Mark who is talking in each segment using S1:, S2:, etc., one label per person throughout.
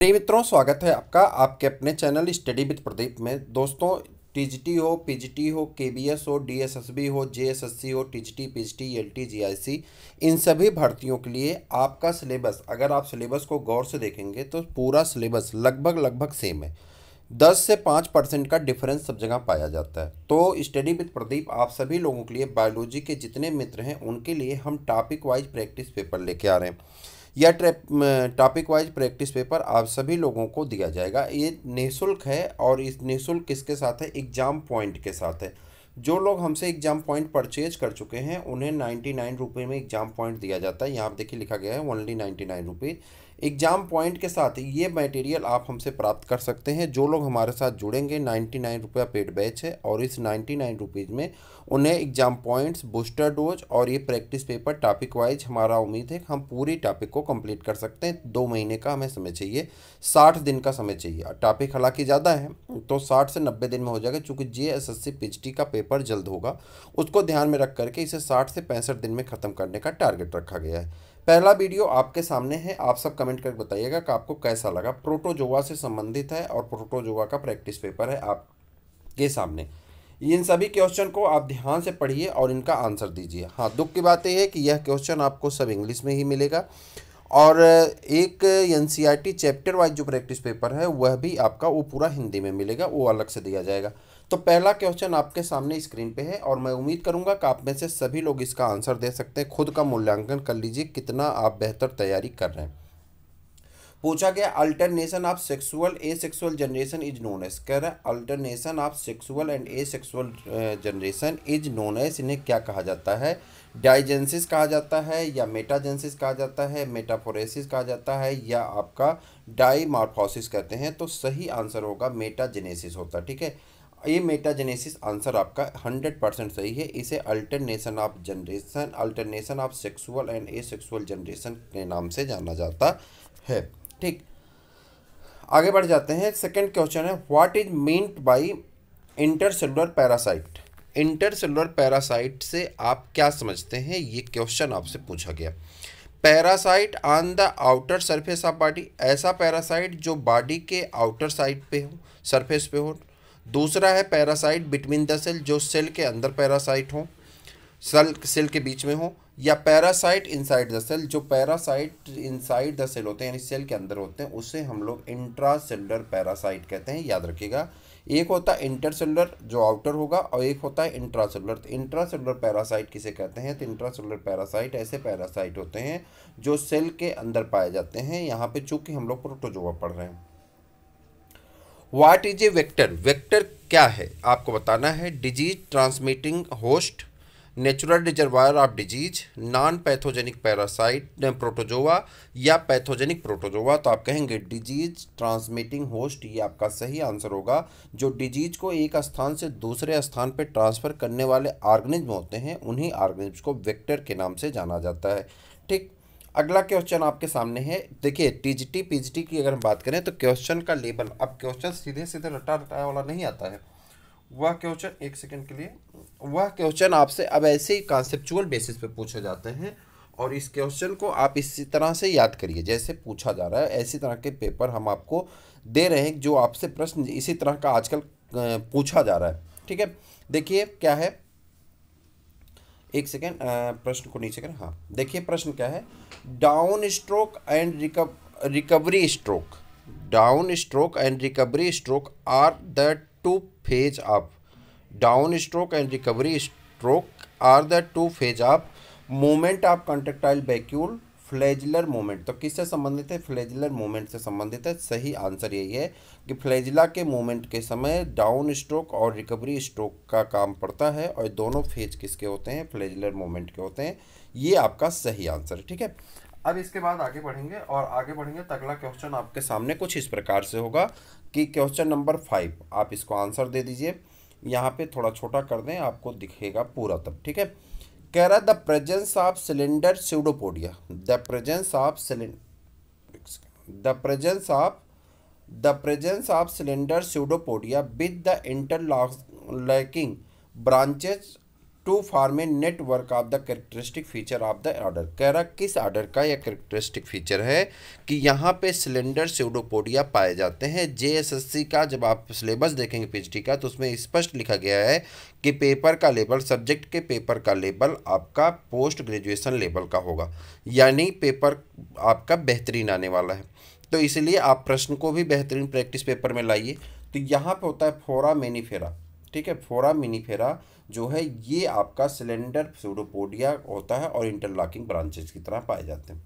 S1: प्रिय मित्रों स्वागत है आपका आपके अपने चैनल स्टडी विद प्रदीप में दोस्तों टीजीटी हो पीजीटी हो केबीएस हो डीएसएसबी हो जेएसएससी हो टीजीटी पीजीटी एलटी जीआईसी इन सभी भर्तियों के लिए आपका सिलेबस अगर आप सिलेबस को गौर से देखेंगे तो पूरा सिलेबस लगभग लगभग सेम है दस से पाँच परसेंट का डिफरेंस सब जगह पाया जाता है तो स्टडी विद प्रदीप आप सभी लोगों के लिए बायोलॉजी के जितने मित्र हैं उनके लिए हम टॉपिक वाइज प्रैक्टिस पेपर लेके आ रहे हैं यह टॉपिक वाइज प्रैक्टिस पेपर आप सभी लोगों को दिया जाएगा ये निःशुल्क है और इस निःशुल्क किसके साथ है एग्ज़ाम पॉइंट के साथ है जो लोग हमसे एग्ज़ाम पॉइंट परचेज कर चुके हैं उन्हें नाइन्टी नाइन रुपये में एग्ज़ाम पॉइंट दिया जाता है यहाँ पर देखिए लिखा गया है only ninety nine rupees exam point के साथ ये मटेरियल आप हमसे प्राप्त कर सकते हैं जो लोग हमारे साथ जुड़ेंगे नाइन्टी नाइन रुपया पेड बैच है और इस नाइन्टी नाइन रुपीज़ में उन्हें एग्ज़ाम पॉइंट्स बूस्टर डोज और ये प्रैक्टिस पेपर टॉपिक वाइज हमारा उम्मीद है कि हम पूरी टॉपिक को कंप्लीट कर सकते हैं दो महीने का हमें समय चाहिए साठ दिन का समय चाहिए टॉपिक हालांकि ज़्यादा है तो साठ से नब्बे दिन में हो जाएगा चूँकि जे एस एस सी का पेपर जल्द होगा उसको ध्यान में रख करके इसे साठ से पैंसठ दिन में ख़त्म करने का टारगेट रखा गया है पहला वीडियो आपके सामने है आप सब कमेंट करके बताइएगा कि आपको कैसा लगा प्रोटोजोवा से संबंधित है और प्रोटोजोवा का प्रैक्टिस पेपर है आपके सामने इन सभी क्वेश्चन को आप ध्यान से पढ़िए और इनका आंसर दीजिए हाँ दुख की बात यह है कि यह क्वेश्चन आपको सब इंग्लिश में ही मिलेगा और एक एन चैप्टर वाइज जो प्रैक्टिस पेपर है वह भी आपका वो पूरा हिंदी में मिलेगा वो अलग से दिया जाएगा तो पहला क्वेश्चन आपके सामने स्क्रीन पे है और मैं उम्मीद करूंगा कि आप में से सभी लोग इसका आंसर दे सकते हैं खुद का मूल्यांकन कर लीजिए कितना आप बेहतर तैयारी कर रहे हैं पूछा गया alternation of sexual a sexual generation is known as कह रहे हैं alternation of sexual and a sexual generation is known as इन्हें क्या कहा जाता है डाइजेंसिस कहा जाता है या मेटाजेंसिस कहा जाता है मेटाफोरेसिस कहा जाता है या आपका डाईमार्फोसिस कहते हैं तो सही आंसर होगा मेटाजेनेसिस होता है ठीक है ये मेटाजेनेसिस आंसर आपका हंड्रेड परसेंट सही है इसे alternation of generation alternation of sexual and a sexual generation के नाम से जाना जाता है ठीक आगे बढ़ जाते हैं सेकंड क्वेश्चन है what is meant by intercellular parasite intercellular parasite से आप क्या समझते हैं ये क्वेश्चन आपसे पूछा गया parasite on the outer surface of body ऐसा पैरासाइट जो बॉडी के आउटर साइड पे हो सरफेस पे हो दूसरा है पैरासाइट बिटवीन द सेल जो सेल के अंदर पैरासाइट हो सेल सेल के बीच में हो या पैरासाइट इनसाइड द सेल जो पैरासाइट इनसाइड द सेल होते हैं यानी सेल के अंदर होते हैं उसे हम लोग इंट्रासेलुलर पैरासाइट कहते हैं याद रखिएगा एक होता है इंटरसेलुलर जो आउटर होगा और एक होता है इंट्रासेलुलर तो इंट्रासेलुलर पैरासाइट किसे कहते हैं तो इंट्रासेलुलर पैरासाइट ऐसे पैरासाइट होते हैं जो सेल के अंदर पाए जाते हैं यहाँ पे चूँकि हम लोग प्रोटोजोवा पढ़ रहे हैं what is a vector vector क्या है आपको बताना है disease transmitting host natural reservoir of disease non pathogenic parasite protozoa या पैथोजेनिक प्रोटोजोवा तो आप कहेंगे डिजीज ट्रांसमिटिंग होस्ट ये आपका सही आंसर होगा जो डिजीज को एक स्थान से दूसरे स्थान पर ट्रांसफ़र करने वाले ऑर्गेनिज्म होते हैं उन्हीं ऑर्गेनिज्म को वेक्टर के नाम से जाना जाता है ठीक अगला क्वेश्चन आपके सामने है देखिए टीजीटी पीजीटी की अगर हम बात करें तो क्वेश्चन का लेबल अब क्वेश्चन सीधे सीधे रटा रटाया वाला नहीं आता है वह क्वेश्चन एक सेकंड के लिए वह क्वेश्चन आपसे अब ऐसे ही कॉन्सेप्चुअल बेसिस पे पूछे जाते हैं और इस क्वेश्चन को आप इसी तरह से याद करिए जैसे पूछा जा रहा है ऐसी तरह के पेपर हम आपको दे रहे हैं जो आपसे प्रश्न इसी तरह का आजकल पूछा जा रहा है ठीक है देखिए क्या है एक सेकेंड प्रश्न को नीचे कर हाँ देखिए प्रश्न क्या है down stroke and recov recovery stroke down stroke and recovery stroke are the two phase of down stroke and recovery stroke are the two phase of movement of contractile vacuole flagellar movement तो किससे संबंधित है फ्लेजलर movement से संबंधित है सही answer यही है कि फ्लेजला के मूवमेंट के समय डाउन स्ट्रोक और रिकवरी स्ट्रोक का काम पड़ता है और दोनों फेज किसके होते हैं फ्लेजलर मूवमेंट के होते हैं ये आपका सही आंसर ठीक है अब इसके बाद आगे बढ़ेंगे और आगे बढ़ेंगे तो अगला क्वेश्चन आपके सामने कुछ इस प्रकार से होगा कि क्वेश्चन नंबर फाइव आप इसको आंसर दे दीजिए यहाँ पे थोड़ा छोटा कर दें आपको दिखेगा पूरा तब ठीक है कह रहा है the presence of cylinder pseudopodia the presence of cylinder the presence of the presence of cylinder pseudopodia with the interlocking branches to form a network of the characteristic feature of the order कह रहा किस order का यह characteristic feature है कि यहाँ पे cylinder pseudopodia पाए जाते हैं सी का जब आप सिलेबस देखेंगे डी का तो उसमें स्पष्ट लिखा गया है कि पेपर का लेबल सब्जेक्ट के पेपर का लेबल आपका पोस्ट ग्रेजुएशन लेवल का होगा यानी पेपर आपका बेहतरीन आने वाला है तो इसलिए आप प्रश्न को भी बेहतरीन प्रैक्टिस पेपर में लाइए तो यहाँ पे होता है फोरा मेनीफेरा ठीक है फोरा मिनीफेरा जो है ये आपका सिलेंडर सूडोपोडिया होता है और इंटरलॉकिंग ब्रांचेस की तरह पाए जाते हैं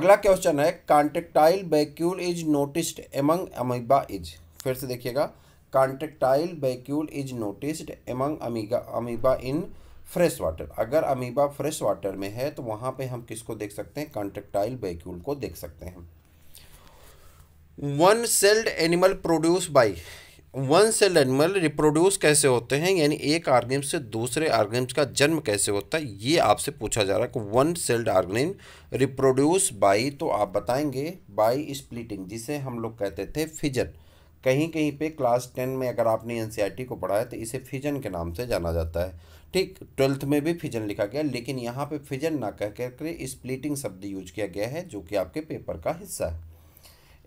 S1: अगला क्वेश्चन है contractile vacuole is noticed among amoeba is फिर से देखिएगा contractile vacuole is noticed among amoeba amoeba in fresh water अगर अमीबा फ्रेश वाटर में है तो वहाँ पे हम किसको देख सकते हैं कॉन्ट्रेक्टाइल बैक्यूल को देख सकते हैं one celled animal produce by one celled animal reproduce कैसे होते हैं यानी एक ऑर्गेनिम से दूसरे ऑर्गेनिम्स का जन्म कैसे होता है ये आपसे पूछा जा रहा है कि one celled organism reproduce by तो आप बताएंगे बाई स्प्लिटिंग जिसे हम लोग कहते थे फिजन कहीं कहीं पे क्लास टेन में अगर आपने एन e को पढ़ा है तो इसे फिजन के नाम से जाना जाता है ठीक ट्वेल्थ में भी फिजन लिखा गया लेकिन यहाँ पे फिजन ना कह कर स्प्लिटिंग शब्द यूज किया गया है जो कि आपके पेपर का हिस्सा है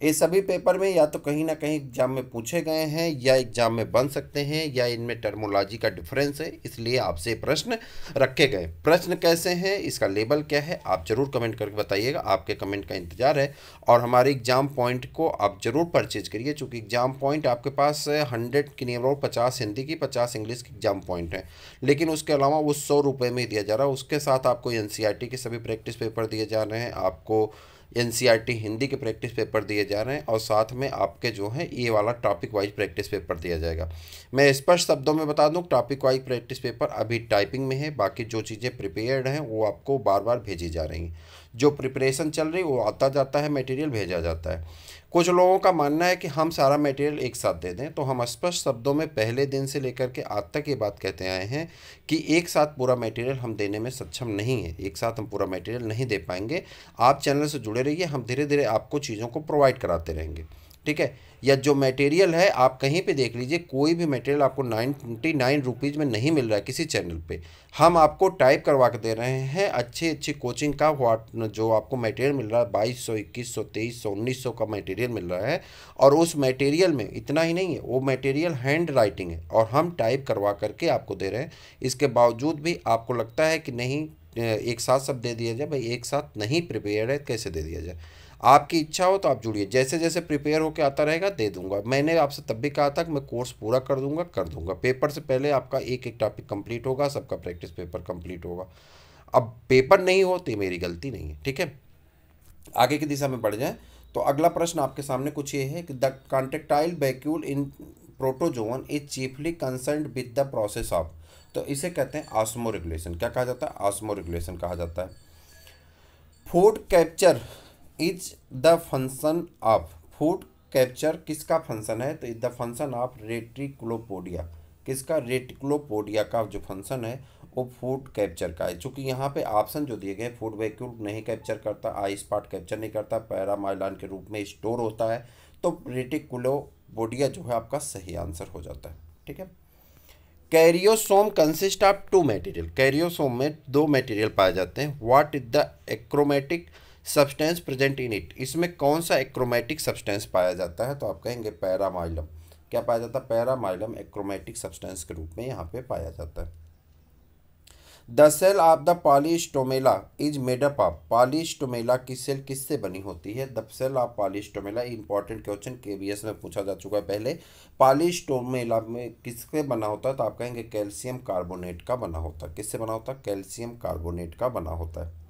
S1: ये सभी पेपर में या तो कहीं ना कहीं एग्जाम में पूछे गए हैं या एग्जाम में बन सकते हैं या इनमें टर्मोलॉजी का डिफरेंस है इसलिए आपसे प्रश्न रखे गए प्रश्न कैसे हैं इसका लेबल क्या है आप ज़रूर कमेंट करके बताइएगा आपके कमेंट का इंतजार है और हमारे एग्जाम पॉइंट को आप ज़रूर परचेज करिए चूँकि एग्जाम पॉइंट आपके पास हंड्रेड की नियम और पचास हिंदी की पचास इंग्लिश की एग्जाम पॉइंट है लेकिन उसके अलावा वो सौ रुपये में दिया जा रहा है उसके साथ आपको एन e के सभी प्रैक्टिस पेपर दिए जा रहे हैं आपको एन e हिंदी के प्रैक्टिस पेपर दिए जा रहे हैं और साथ में आपके जो है ये वाला टॉपिक वाइज प्रैक्टिस पेपर दिया जाएगा मैं स्पष्ट शब्दों में बता दूँ टॉपिक वाइज प्रैक्टिस पेपर अभी टाइपिंग में है बाकी जो चीज़ें प्रिपेयर्ड हैं वो आपको बार बार भेजी जा रही हैं जो प्रिपरेशन चल रही वो आता जाता है मटेरियल भेजा जाता है कुछ लोगों का मानना है कि हम सारा मटेरियल एक साथ दे दें तो हम स्पष्ट शब्दों में पहले दिन से लेकर के आज तक ये बात कहते आए हैं कि एक साथ पूरा मटेरियल हम देने में सक्षम नहीं है एक साथ हम पूरा मटेरियल नहीं दे पाएंगे आप चैनल से जुड़े रहिए हम धीरे धीरे आपको चीज़ों को प्रोवाइड कराते रहेंगे ठीक है या जो मटेरियल है आप कहीं पे देख लीजिए कोई भी मटेरियल आपको नाइन्टी नाइन रुपीज़ में नहीं मिल रहा है किसी चैनल पे हम आपको टाइप करवा के दे रहे हैं अच्छी अच्छी कोचिंग का वाट जो आपको मटेरियल मिल रहा है बाईस सौ इक्कीस सौ तेईस सौ उन्नीस सौ का मटेरियल मिल रहा है और उस मटेरियल में इतना ही नहीं है वो मटेरियल हैंड राइटिंग है और हम टाइप करवा करके आपको दे रहे हैं इसके बावजूद भी आपको लगता है कि नहीं एक साथ सब दे दिया जाए भाई एक साथ नहीं प्रिपेयर है कैसे दे दिया जाए आपकी इच्छा हो तो आप जुड़िए जैसे जैसे प्रिपेयर होकर आता रहेगा दे दूंगा मैंने आपसे तब भी कहा था कि मैं कोर्स पूरा कर दूंगा कर दूंगा पेपर से पहले आपका एक एक टॉपिक कंप्लीट होगा सबका प्रैक्टिस पेपर कंप्लीट होगा अब पेपर नहीं हो तो मेरी गलती नहीं है ठीक है आगे की दिशा में बढ़ जाए तो अगला प्रश्न आपके सामने कुछ ये है कि the contractile vacuole in protozoan is chiefly concern with the process of तो इसे कहते हैं आसमो रेगुलेशन क्या कहा जाता है आसमो रेगुलेशन कहा जाता है food capture is the function of food capture किसका फंक्शन है तो is the function of reticulopodia किसका रेटिक्लोपोडिया का जो फंक्शन है वो फूड कैप्चर का है चूंकि यहाँ पे ऑप्शन जो दिए गए फूड वैक्यूल नहीं कैप्चर करता आइस पार्ट कैप्चर नहीं करता पैरामाइलान के रूप में स्टोर होता है तो रेटिकुलो बोडिया जो है आपका सही आंसर हो जाता है ठीक है karyosome consist of two material karyosome में दो मटेरियल पाए जाते हैं what is the achromatic substance present in it इसमें कौन सा एक्रोमेटिक सब्सटेंस पाया जाता है तो आप कहेंगे पैरामाइलम क्या पाया जाता है पैरामाइलम एक्रोमेटिक सब्सटेंस के रूप में यहाँ पे पाया जाता है the cell of the Polystomella is made up of Polystomella की सेल किससे बनी होती है the cell of Polystomella important question के एस में पूछा जा चुका है पहले पॉलिस्टोमेला में किससे बना होता है तो आप कहेंगे कैल्शियम कार्बोनेट का बना होता है किससे बना होता है कैल्शियम कार्बोनेट का बना होता है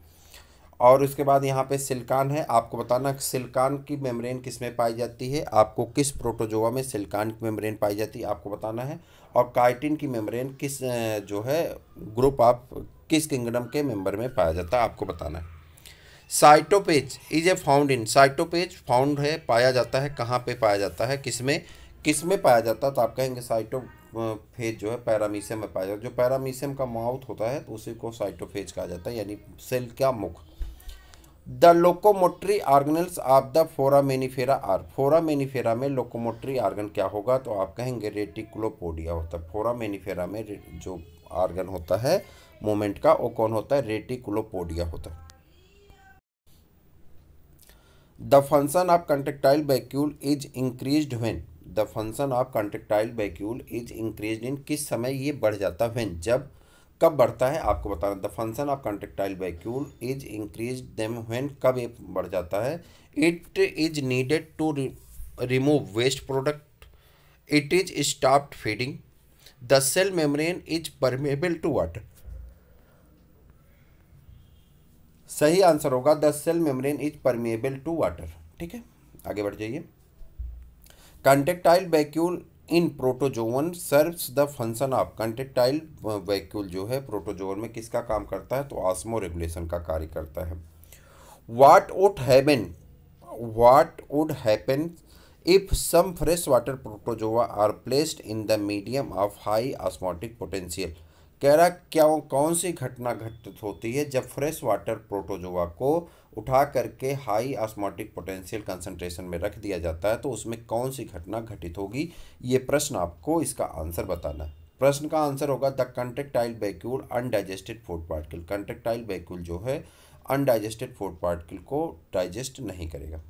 S1: और उसके बाद यहाँ पे सिल्कान है आपको बताना सिल्कान की मेम्ब्रेन किस में पाई जाती है आपको किस प्रोटोजोवा में सिल्कान की मेम्ब्रेन पाई जाती है आपको बताना है और काइटिन की मेम्ब्रेन किस जो है ग्रुप ऑफ किस किंगडम के मेंबर में पाया जाता है आपको बताना है cytopyge is a found in cytopyge found है पाया जाता है कहाँ पर पाया जाता है किस में किस में पाया जाता है तो आप कहेंगे साइटोफेज जो है पैरामीशियम में पाया जाता है जो पैरामीशियम का माउथ होता है तो उसी को साइटोफेज कहा जाता है यानी सेल का मुख the locomotory organelles of the मेनीफेरा आर मेनीफेरा में लोकोमोटरी आर्गन क्या होगा तो आप कहेंगे रेटिकुलोपोडिया होता है मेनीफेरा में जो ऑर्गन होता है मोमेंट का वो कौन होता है रेटिकुलोपोडिया होता है the function of contractile vacuole is increase when the function of contractile vacuole is increase in किस समय ये बढ़ जाता है वेन जब कब बढ़ता है आपको बताना the function of contractile vacuole is increase them when कब ये बढ़ जाता है it is needed to remove waste product it is stopped feeding the cell membrane is permeable to water सही आंसर होगा the cell membrane is permeable to water ठीक है आगे बढ़ जाइए contractile vacuole in protozoan serves the function of contractile vacuole जो है protozoan में किसका काम करता है तो आसमो रेगुलेशन का कार्य करता है what would happen what would happen if some fresh water protozoa are placed in the medium of high osmotic potential कह रहा क्या कौन सी घटना घटित होती है जब फ्रेश वाटर प्रोटोजोवा को उठा करके हाई आस्मोटिक पोटेंशियल कंसंट्रेशन में रख दिया जाता है तो उसमें कौन सी घटना घटित होगी ये प्रश्न आपको इसका आंसर बताना प्रश्न का आंसर होगा the contractile vacuole undigested food particle contractile vacuole जो है अनडाइजेस्टेड फूड पार्टिकल को डाइजेस्ट नहीं करेगा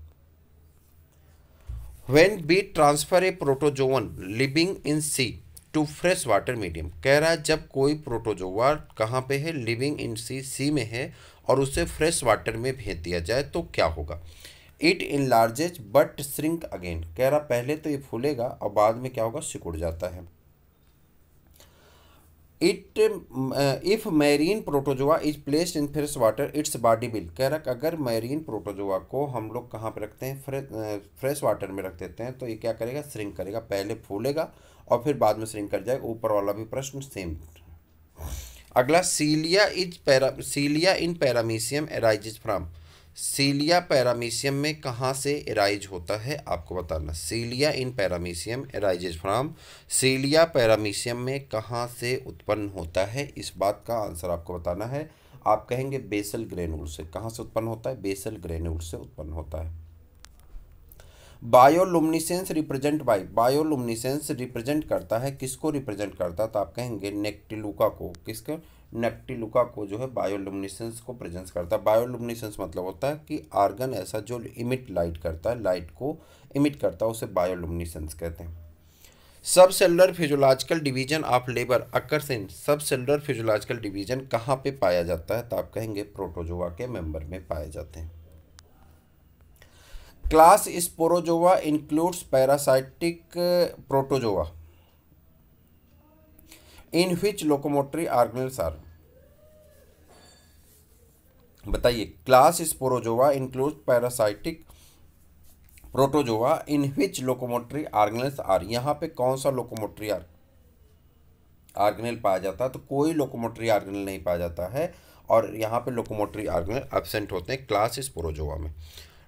S1: when be transfer a protozoan living in sea to fresh water medium कह रहा है जब कोई प्रोटोजोवा कहाँ पे है लिविंग इन सी सी में है और उसे फ्रेश वाटर में भेज दिया जाए तो क्या होगा it enlarges but shrink again कह रहा पहले तो ये फूलेगा और बाद में क्या होगा सिकुड़ जाता है it if marine protozoa is placed in fresh water its body will कह रहा अगर मैरीन प्रोटोजोआ को हम लोग कहाँ पर रखते हैं फ्रेश वाटर uh, में रख देते हैं तो ये क्या करेगा श्रिंक करेगा पहले फूलेगा और फिर बाद में श्रिंक कर जाएगा ऊपर वाला भी प्रश्न सेम अगला cilia is para cilia in paramecium arise from cilia paramecium में कहाँ से एराइज होता है आपको बताना cilia in paramecium arise from cilia paramecium में कहाँ से उत्पन्न होता है इस बात का आंसर आपको बताना है आप कहेंगे बेसल ग्रेनुल से कहाँ से उत्पन्न होता है बेसल ग्रेनुल से उत्पन्न होता है bioluminescence represent by bioluminescence represent करता है किसको रिप्रेजेंट करता है तो आप कहेंगे नेक्टिलुका को किसके नेक्टिलुका को जो है बायोलुमिनिसेंस को प्रेजेंस करता है बायोलुमिनिसेंस मतलब होता है कि आर्गन ऐसा जो इमिट लाइट करता है लाइट को इमिट करता है उसे बायोलुमिनिसेंस कहते हैं subcellular physiological division of labour occurs in subcellular physiological division कहाँ पे पाया जाता है तो आप कहेंगे प्रोटोजोआ के मेंबर में पाए जाते हैं class sporozoa includes parasitic protozoa in which locomotory organelles are बताइए class sporozoa include parasitic protozoa in which locomotory organelles are यहां पे कौन सा लोकोमोटरी आर आर्गनल पाया जाता है तो कोई लोकोमोटरी आर्गनल नहीं पाया जाता है और यहाँ पे लोकोमोटरी आर्गनल एबसेंट होते हैं क्लास स्पोरोजोवा में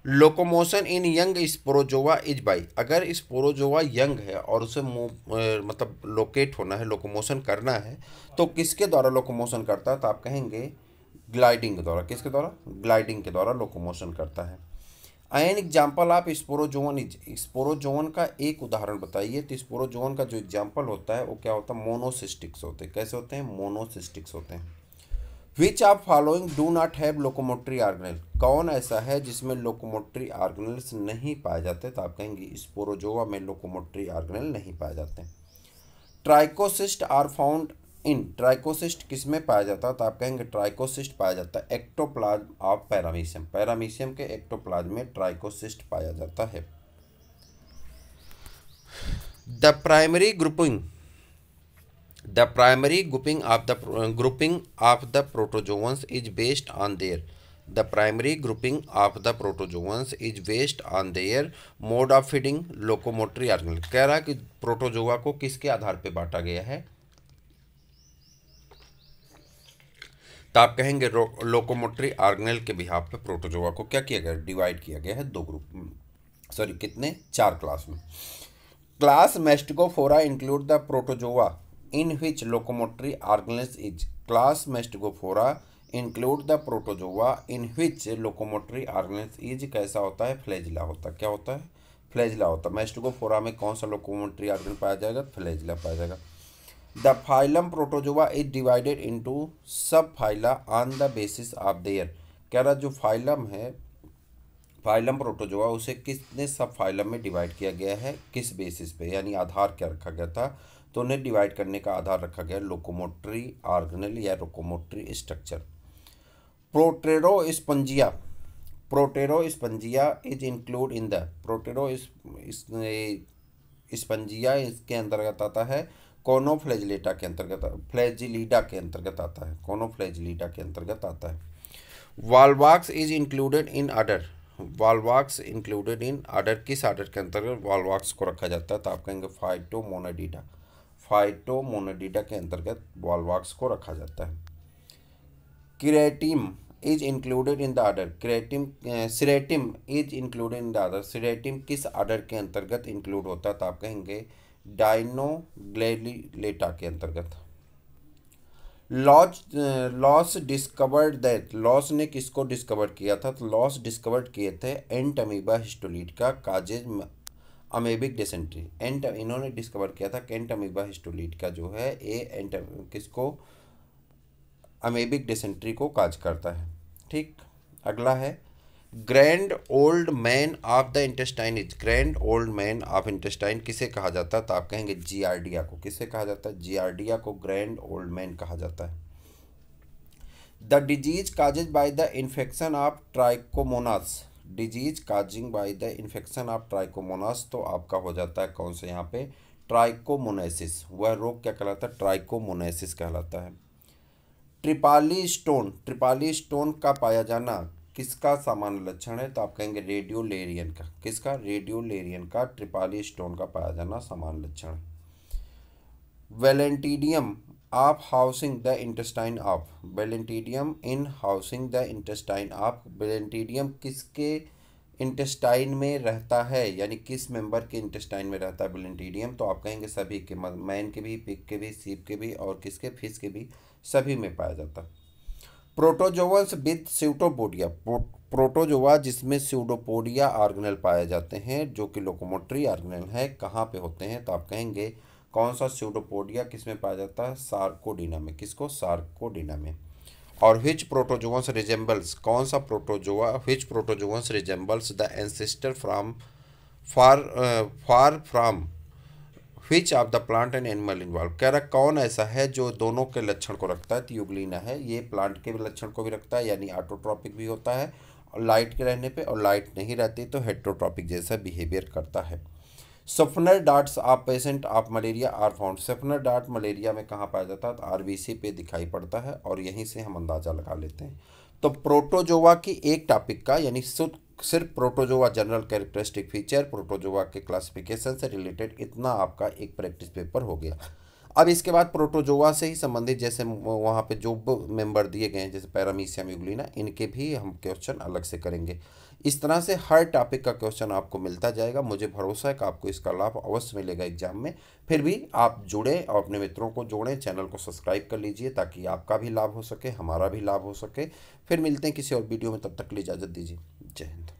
S1: locomotion in young sporozoa is by अगर स्पोरोजोवा यंग है और उसे मतलब लोकेट होना है लोकोमोशन करना है तो किसके द्वारा लोकोमोशन करता है तो आप कहेंगे ग्लाइडिंग के द्वारा किसके द्वारा ग्लाइडिंग के द्वारा लोकोमोशन करता है एन एग्जाम्पल आप इज स्पोरोजोवन का एक उदाहरण बताइए तो स्पोरोजोवन का जो एग्जाम्पल होता है वो क्या होता है मोनोसिस्टिक्स होते हैं कैसे होते हैं मोनोसिस्टिक्स होते हैं which are following do not have locomotory organelle कौन ऐसा है जिसमें लोकोमोटरी आर्गनल्स नहीं पाए जाते तो आप कहेंगे स्पोरोजोवा में लोकोमोटरी आर्गनल नहीं पाए जाते trichocyst are found in trichocyst किस में पाया जाता है तो आप कहेंगे ट्राइकोसिस्ट पाया जाता है एक्टोप्लाज ऑफ पैरामीशियम पैरामीशियम के एक्टोप्लाज में ट्राइकोसिस्ट पाया जाता है the primary grouping the primary grouping of the grouping of the protozoans is based on their the primary grouping of the protozoans is based on their mode of feeding locomotory organelle कह रहा है कि protozoa को किसके आधार पर बांटा गया है तो आप कहेंगे लोकोमोटरी आर्गनल के बिहाब पे प्रोटोजोवा को क्या किया गया डिवाइड किया गया है दो ग्रुप सॉरी कितने चार क्लास में class Mastigophora include the protozoa in which locomotory organism is. Class Mastgophora include the protozoa in which locomotory organism is कैसा होता है फ्लेजिला होता है क्या होता है फ्लैजिला होता है मैस्टोगोफोरा में कौन सा लोकोमोटरी ऑर्गेन पाया जाएगा फ्लेजिला पाया जाएगा the phylum protozoa is divided into subphyla on the basis of their कह रहा जो फाइलम है फाइलम प्रोटोजोआ उसे किसने सब फाइलम में डिवाइड किया गया है किस बेसिस पे यानी आधार क्या रखा गया था तो उन्हें डिवाइड करने का आधार रखा गया लोकोमोटरी आर्गनल या locomotory structure Proterospongia Proterospongia is include in the Proterospongia इसके अंतर्गत आता है कोनोफ्लेजलेटा के अंतर्गत फ्लैजिलीडा के अंतर्गत आता है कोनोफ्लेजलीडा के अंतर्गत आता है Volvox is included in order Volvox included in order किस आर्डर के अंतर्गत वालवाक्स को रखा जाता है तो आप कहेंगे फाइटो मोनाडीडा के अंतर्गत वालवाक्स को रखा जाता है Ceratium is included in the order Ceratium Ceratium is included in the order Ceratium किस आर्डर के अंतर्गत इंक्लूड होता है तो आप कहेंगे डाइनोग्लेटा के अंतर्गत Losch Losch discovered that Losch ने किसको डिस्कवर किया था तो लॉस डिस्कवर्ड किए थे एंट अमीबा हिस्टोलीट का काजेज अमेबिक डिसेंट्री एंट इन्होंने डिस्कवर किया था कैंट अमीबा हिस्टोलीट का जो है ए एंट किसको अमेबिक डिसेंट्री को काज करता है ठीक अगला है grand old man of the intestine is grand old man of intestine किसे कहा जाता है तो आप कहेंगे जीआरडिया को किसे कहा जाता है जीआरडिया को ग्रैंड ओल्ड मैन कहा जाता है the disease caused by the infection of Trichomonas disease causing by the infection of Trichomonas तो आपका हो जाता है कौन सा यहाँ पे ट्राइकोमोनासिस वह रोग क्या कहलाता है ट्राइकोमोनासिस कहलाता है ट्रिपाली स्टोन ट्रिपाली स्टोन का पाया जाना किसका सामान्य लक्षण है तो आप कहेंगे रेडियो लेरियन का किसका रेडियो लेरियन का ट्रिपाली स्टोन का पाया जाना सामान्य लक्षण Balantidium of housing the intestine of Balantidium in housing the intestine of Balantidium किसके इंटेस्टाइन में रहता है यानी किस मेंबर के इंटेस्टाइन में रहता है वेलेंटीडियम तो आप कहेंगे सभी के मैन के भी पिक के भी सीप के भी और किसके फिश के भी सभी में पाया जाता है प्रोटोजोवल्स विद स्यूटोपोडिया प्रोटोजोवा जिसमें स्यूडोपोडिया आर्गनल पाए जाते हैं जो कि लोकोमोटरी आर्गनल है कहाँ पे होते हैं तो आप कहेंगे कौन सा स्यूडोपोडिया किस में पाया जाता है सार्कोडीना में किसको सार्कोडीना में और विच प्रोटोजोवंस रिजेंबल्स कौन सा protozoa which protozoans resembles the ancestor from far far from which of the plant and animal involve कह रहा कौन ऐसा है जो दोनों के लक्षण को रखता है युगलीना है ये प्लांट के भी लक्षण को भी रखता है यानी ऑटोट्रॉपिक भी होता है और लाइट के रहने पे और लाइट नहीं रहती तो हेट्रोट्रॉपिक जैसा बिहेवियर करता है Schuffner dots of patient of malaria are found Schuffner dot malaria में कहाँ पाया जाता है तो सी पे दिखाई पड़ता है और यहीं से हम अंदाज़ा लगा लेते हैं तो प्रोटोजोवा की एक टॉपिक का यानी शुद्ध सिर्फ protozoa general characteristic feature protozoa के क्लासिफिकेशन से रिलेटेड इतना आपका एक प्रैक्टिस पेपर हो गया अब इसके बाद प्रोटोजोवा से ही संबंधित जैसे वहाँ पे जो मेंबर दिए गए हैं जैसे पैरामीसियम यूगलिना इनके भी हम क्वेश्चन अलग से करेंगे इस तरह से हर टॉपिक का क्वेश्चन आपको मिलता जाएगा मुझे भरोसा है कि आपको इसका लाभ अवश्य मिलेगा एग्जाम में फिर भी आप जुड़ें और अपने मित्रों को जोड़ें चैनल को सब्सक्राइब कर लीजिए ताकि आपका भी लाभ हो सके हमारा भी लाभ हो सके फिर मिलते हैं किसी और वीडियो में तब तक के लिए इजाज़त दीजिए Jai